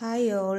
Hi all.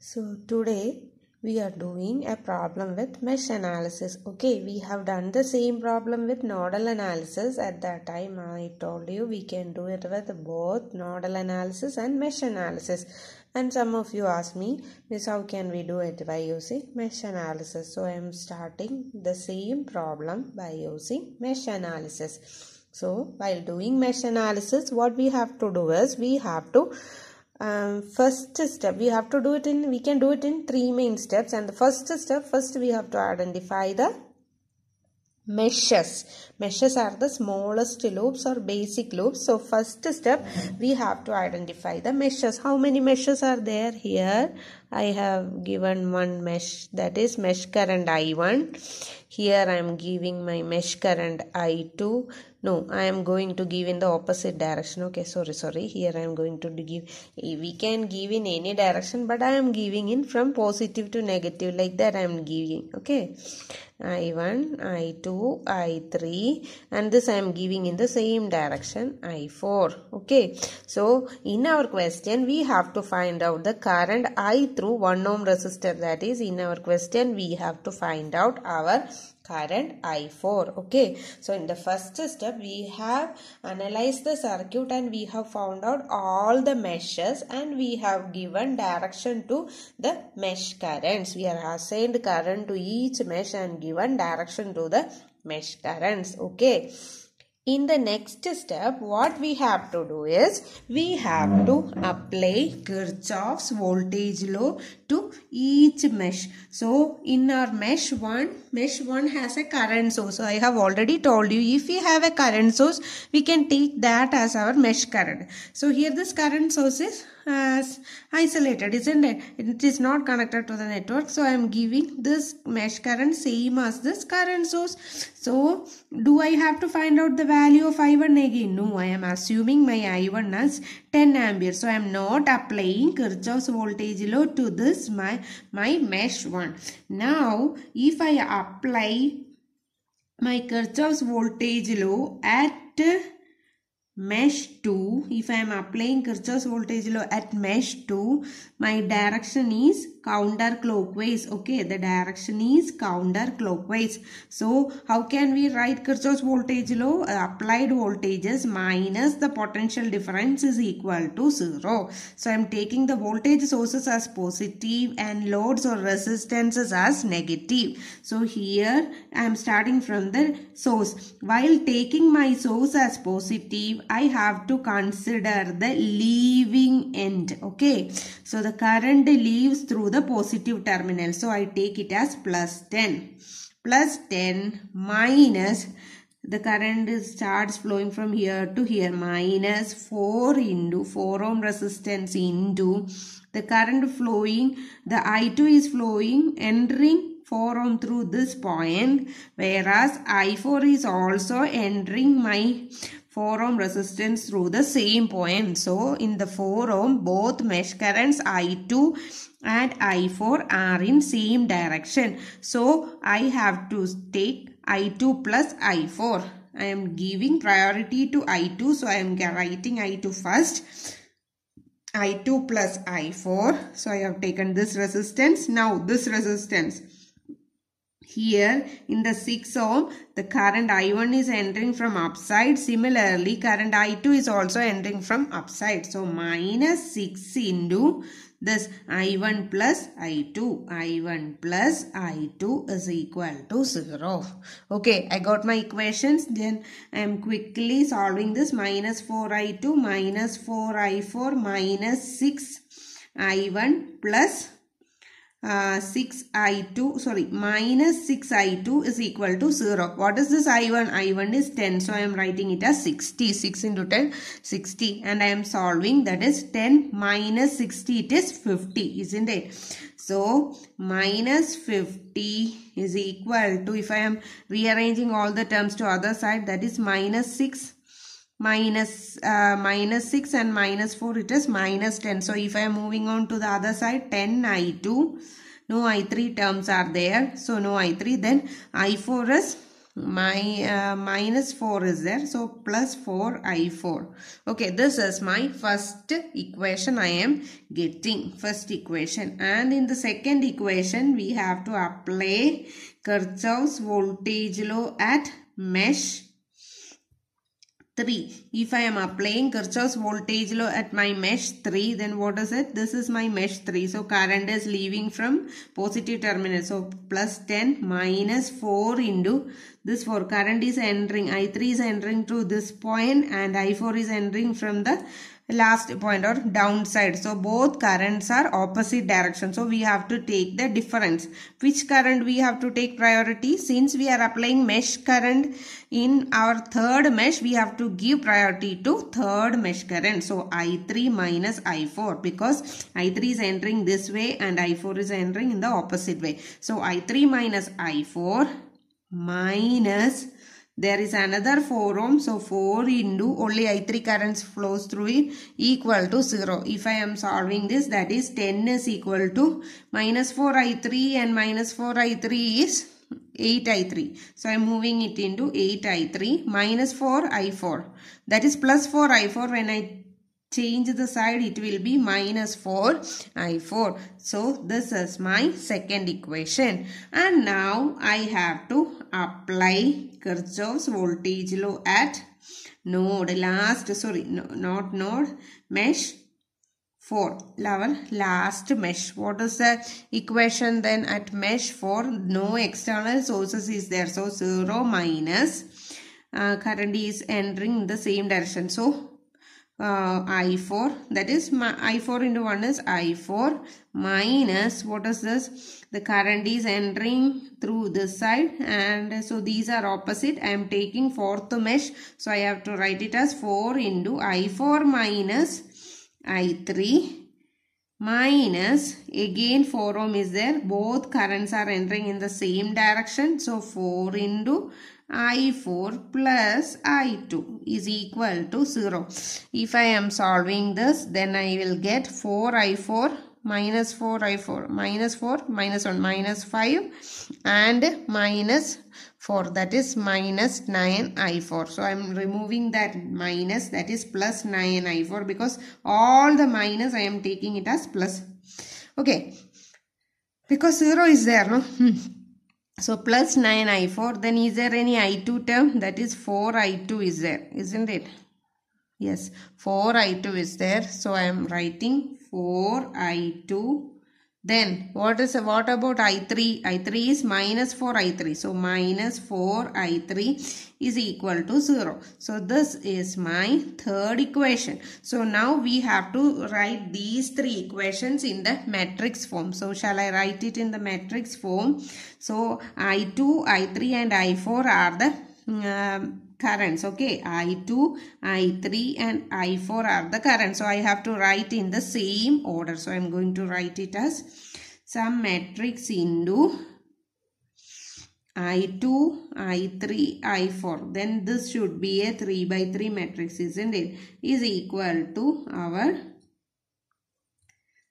So today we are doing a problem with mesh analysis. Okay, we have done the same problem with nodal analysis. At that time I told you we can do it with both nodal analysis and mesh analysis. And some of you asked me, Miss, how can we do it by using mesh analysis? So I am starting the same problem by using mesh analysis. So while doing mesh analysis, what we have to do is we have to um, first step we have to do it in we can do it in three main steps and the first step first we have to identify the meshes meshes are the smallest loops or basic loops so first step we have to identify the meshes how many meshes are there here i have given one mesh that is mesh current i1 here I am giving my mesh current I2 no I am going to give in the opposite direction okay sorry sorry here I am going to give we can give in any direction but I am giving in from positive to negative like that I am giving okay I1 I2 I3 and this I am giving in the same direction I4 okay so in our question we have to find out the current I through 1 ohm resistor that is in our question we have to find out our current I4 okay so in the first step we have analyzed the circuit and we have found out all the meshes and we have given direction to the mesh currents we have assigned current to each mesh and given direction to the mesh currents okay in the next step, what we have to do is, we have to apply Kirchhoff's voltage law to each mesh. So in our mesh 1, mesh 1 has a current source. So I have already told you if we have a current source, we can take that as our mesh current. So here this current source is as uh, isolated isn't it it is not connected to the network so i am giving this mesh current same as this current source so do i have to find out the value of i1 again no i am assuming my i1 as 10 ampere so i am not applying kirchhoff's voltage law to this is my my mesh one now if i apply my Kirchhoff's voltage law at mesh 2 if i am applying Kirchhoff's voltage law at mesh 2 my direction is counterclockwise okay the direction is counterclockwise so how can we write Kirchhoff's voltage law uh, applied voltages minus the potential difference is equal to zero so I'm taking the voltage sources as positive and loads or resistances as negative so here I'm starting from the source while taking my source as positive I have to consider the leaving end okay so the current leaves through the positive terminal. So I take it as plus 10. Plus 10 minus the current starts flowing from here to here minus 4 into 4 ohm resistance into the current flowing the I2 is flowing entering 4 ohm through this point whereas I4 is also entering my 4 ohm resistance through the same point. So in the 4 ohm both mesh currents I2 and I4 are in same direction. So I have to take I2 plus I4. I am giving priority to I2 so I am writing I2 first. I2 plus I4. So I have taken this resistance. Now this resistance here in the 6 ohm, the current I1 is entering from upside. Similarly, current I2 is also entering from upside. So, minus 6 into this I1 plus I2. I1 plus I2 is equal to 0. Okay, I got my equations. Then I am quickly solving this minus 4I2 minus 4I4 minus 6 I1 plus uh, 6i2 sorry minus 6i2 is equal to 0 what is this i1 i1 is 10 so i am writing it as 60 6 into 10 60 and i am solving that is 10 minus 60 it is 50 isn't it so minus 50 is equal to if i am rearranging all the terms to other side that is minus 6 Minus, uh, minus 6 and minus 4 it is minus 10 so if i am moving on to the other side 10 i2 no i3 terms are there so no i3 then i4 is my uh, minus 4 is there so plus 4 i4 okay this is my first equation i am getting first equation and in the second equation we have to apply kirchhoff's voltage law at mesh 3. If I am applying Kirchhoff's voltage law at my mesh 3, then what is it? This is my mesh 3. So, current is leaving from positive terminal. So, plus 10 minus 4 into this 4. Current is entering. I3 is entering to this point and I4 is entering from the last point or downside so both currents are opposite direction so we have to take the difference which current we have to take priority since we are applying mesh current in our third mesh we have to give priority to third mesh current so i3 minus i4 because i3 is entering this way and i4 is entering in the opposite way so i3 minus i4 minus there is another 4 ohm. So 4 into only I3 currents flows through it equal to 0. If I am solving this that is 10 is equal to minus 4 I3 and minus 4 I3 is 8i3. So I am moving it into 8i3 minus 4i4. That is plus 4i4 when I change the side it will be minus 4 i4 so this is my second equation and now i have to apply kirchhoff's voltage law at node last sorry no, not node mesh 4 our last mesh what is the equation then at mesh 4 no external sources is there so 0 minus uh, current is entering the same direction so uh, I4 that is I4 into 1 is I4 minus what is this the current is entering through this side and so these are opposite I am taking fourth mesh so I have to write it as 4 into I4 minus I3 minus again 4 ohm is there both currents are entering in the same direction so 4 into I4 plus I2 is equal to 0. If I am solving this, then I will get 4I4 minus 4i4 minus 4 minus 1 minus 5 and minus 4 that is minus 9i4 so i'm removing that minus that is plus 9i4 because all the minus i am taking it as plus okay because 0 is there no hmm. So plus 9i4 then is there any i2 term that is 4i2 is there isn't it? Yes 4i2 is there so I am writing 4i2 then what is what about I3? I3 is minus 4 I3. So minus 4 I3 is equal to 0. So this is my third equation. So now we have to write these three equations in the matrix form. So shall I write it in the matrix form? So I2, I3 and I4 are the um, currents okay i2 i3 and i4 are the currents so i have to write in the same order so i'm going to write it as some matrix into I2, I3, I4. Then this should be a 3 by 3 matrix, isn't it? Is equal to our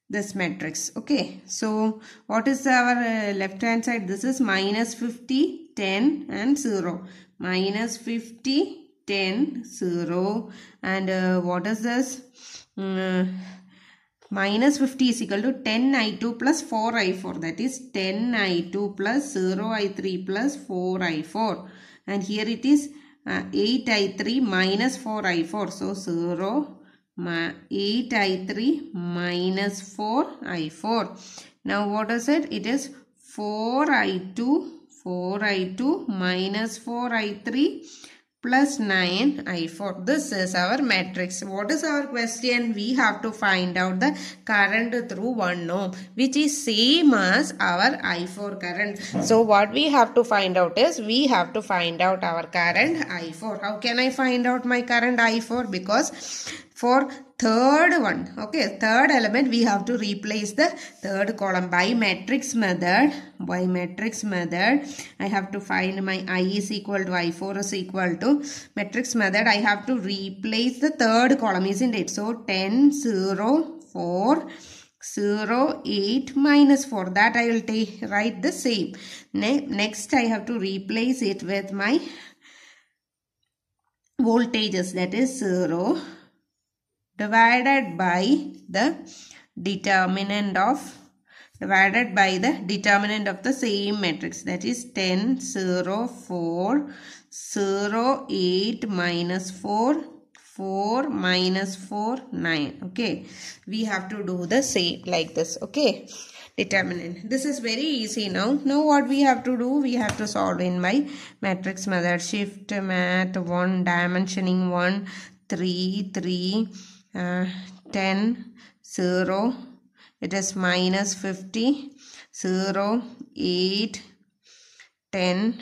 this matrix. Okay. So, what is our uh, left hand side? This is minus 50, 10 and 0 minus 50 10 0 and uh, what is this mm, uh, minus 50 is equal to 10i2 plus 4i4 that is 10i2 plus 0i3 plus 4i4 and here it is uh, 8i3 minus 4i4 so 0 8i3 minus 4i4 now what is it it is 4i2 4i2 minus 4i3 plus 9i4. This is our matrix. What is our question? We have to find out the current through 1 ohm which is same as our i4 current. So what we have to find out is we have to find out our current i4. How can I find out my current i4? Because for third one okay third element we have to replace the third column by matrix method by matrix method i have to find my i is equal to i4 is equal to matrix method i have to replace the third column isn't it so 10 0 4 0 8 minus 4 that i will take write the same ne next i have to replace it with my voltages that is 0 divided by the determinant of divided by the determinant of the same matrix that is 10 0 4 0 8 minus 4 4 minus 4 9 okay we have to do the same like this okay determinant this is very easy now now what we have to do we have to solve in my matrix method shift mat one dimensioning one three three uh, 10 0 it is minus 50 0 8 10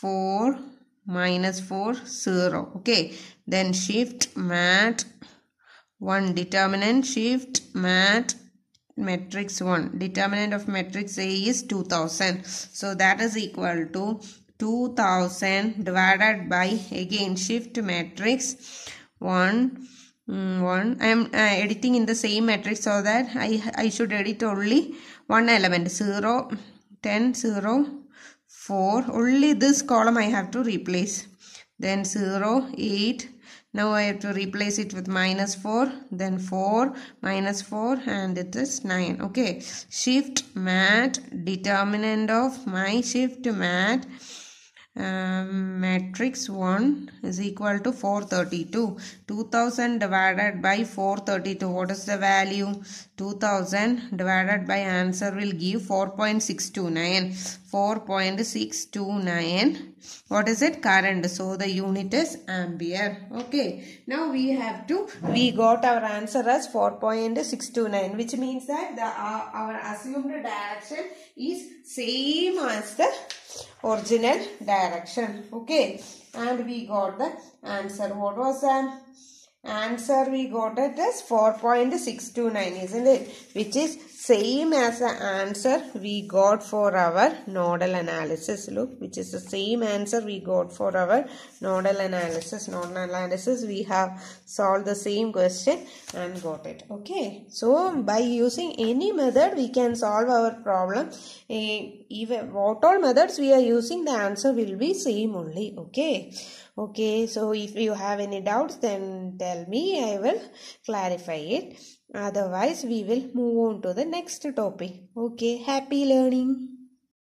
4 minus 4 0 okay then shift mat 1 determinant shift mat matrix 1 determinant of matrix A is 2000 so that is equal to 2000 divided by again shift matrix 1 Mm, one i am uh, editing in the same matrix so that i i should edit only one element 0 10 0 4 only this column i have to replace then 0 8 now i have to replace it with minus 4 then 4 minus 4 and it is 9 okay shift mat determinant of my shift mat um, matrix 1 is equal to 432 2000 divided by 432 what is the value 2000 divided by answer will give 4.629 4.629 what is it current so the unit is ampere okay now we have to we got our answer as 4.629 which means that the uh, our assumed direction is same as the original direction okay and we got the answer what was the answer we got it is 4.629 isn't it which is same as the answer we got for our nodal analysis look which is the same answer we got for our nodal analysis nodal analysis we have solved the same question and got it okay so by using any method we can solve our problem even what all methods we are using the answer will be same only okay okay so if you have any doubts then tell me i will clarify it Otherwise, we will move on to the next topic. Okay, happy learning.